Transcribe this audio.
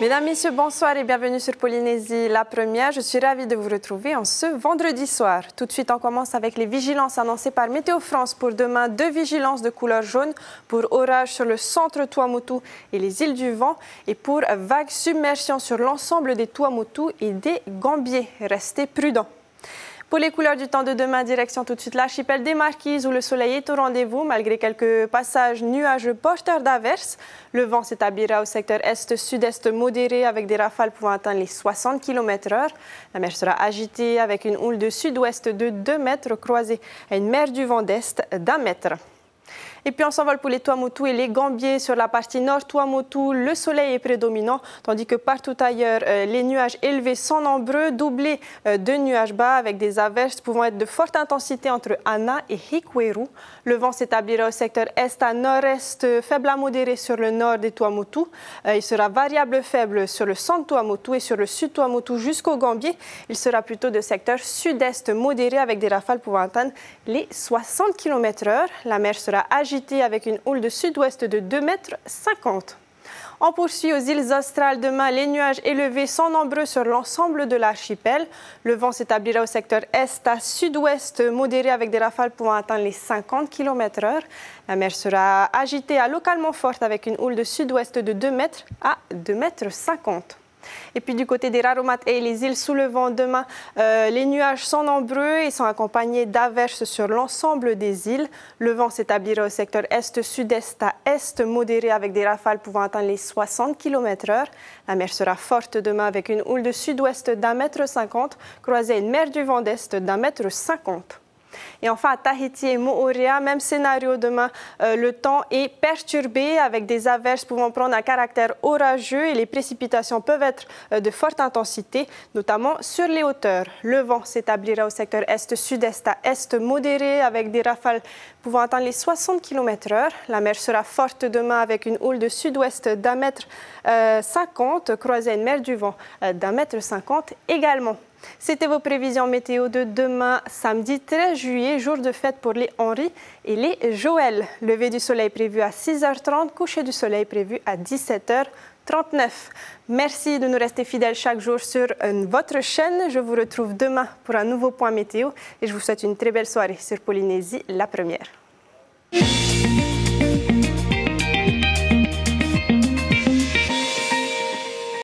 Mesdames, Messieurs, bonsoir et bienvenue sur Polynésie la première. Je suis ravie de vous retrouver en ce vendredi soir. Tout de suite, on commence avec les vigilances annoncées par Météo France pour demain. Deux vigilances de couleur jaune pour orage sur le centre Tuamotu et les îles du vent et pour vagues submersion sur l'ensemble des Tuamotu et des Gambiers. Restez prudents. Pour les couleurs du temps de demain, direction tout de suite l'archipel des Marquises où le soleil est au rendez-vous malgré quelques passages nuageux porteurs d'averse. Le vent s'établira au secteur est-sud-est modéré avec des rafales pouvant atteindre les 60 km/h. La mer sera agitée avec une houle de sud-ouest de 2 mètres croisée à une mer du vent d'est d'un mètre. Et puis on s'envole pour les Tuamotu et les Gambiers sur la partie nord. Tuamotu, le soleil est prédominant, tandis que partout ailleurs, euh, les nuages élevés sont nombreux, doublés euh, de nuages bas avec des averses pouvant être de forte intensité entre Anna et Hikweru. Le vent s'établira au secteur est à nord-est, faible à modéré sur le nord des Tuamotu. Euh, il sera variable faible sur le centre Tuamotu et sur le sud Tuamotu jusqu'au Gambier. Il sera plutôt de secteur sud-est modéré avec des rafales pouvant atteindre les 60 km/h. La mer sera agitée agité avec une houle de sud-ouest de 2,50 mètres. On poursuit aux îles australes demain. Les nuages élevés sont nombreux sur l'ensemble de l'archipel. Le vent s'établira au secteur est à sud-ouest, modéré avec des rafales pouvant atteindre les 50 km/h. La mer sera agitée à localement forte avec une houle de sud-ouest de 2 mètres à 2,50 mètres. Et puis du côté des Raromat et les îles sous le vent demain, euh, les nuages sont nombreux et sont accompagnés d'averses sur l'ensemble des îles. Le vent s'établira au secteur est-sud-est à est modéré avec des rafales pouvant atteindre les 60 km/h. La mer sera forte demain avec une houle de sud-ouest d'un mètre cinquante, croisée une mer du vent d'est d'un mètre cinquante. Et enfin, à Tahiti et Moorea, même scénario demain. Euh, le temps est perturbé avec des averses pouvant prendre un caractère orageux et les précipitations peuvent être euh, de forte intensité, notamment sur les hauteurs. Le vent s'établira au secteur est-sud-est à est modéré avec des rafales pouvant atteindre les 60 km/h. La mer sera forte demain avec une houle de sud-ouest d'un mètre euh, cinquante 50, croisée à une mer du vent d'un mètre cinquante également. C'était vos prévisions météo de demain, samedi 13 juillet, jour de fête pour les Henri et les Joël. Lever du soleil prévu à 6h30, coucher du soleil prévu à 17h. 39. Merci de nous rester fidèles chaque jour sur euh, votre chaîne. Je vous retrouve demain pour un nouveau point météo et je vous souhaite une très belle soirée sur Polynésie, la première.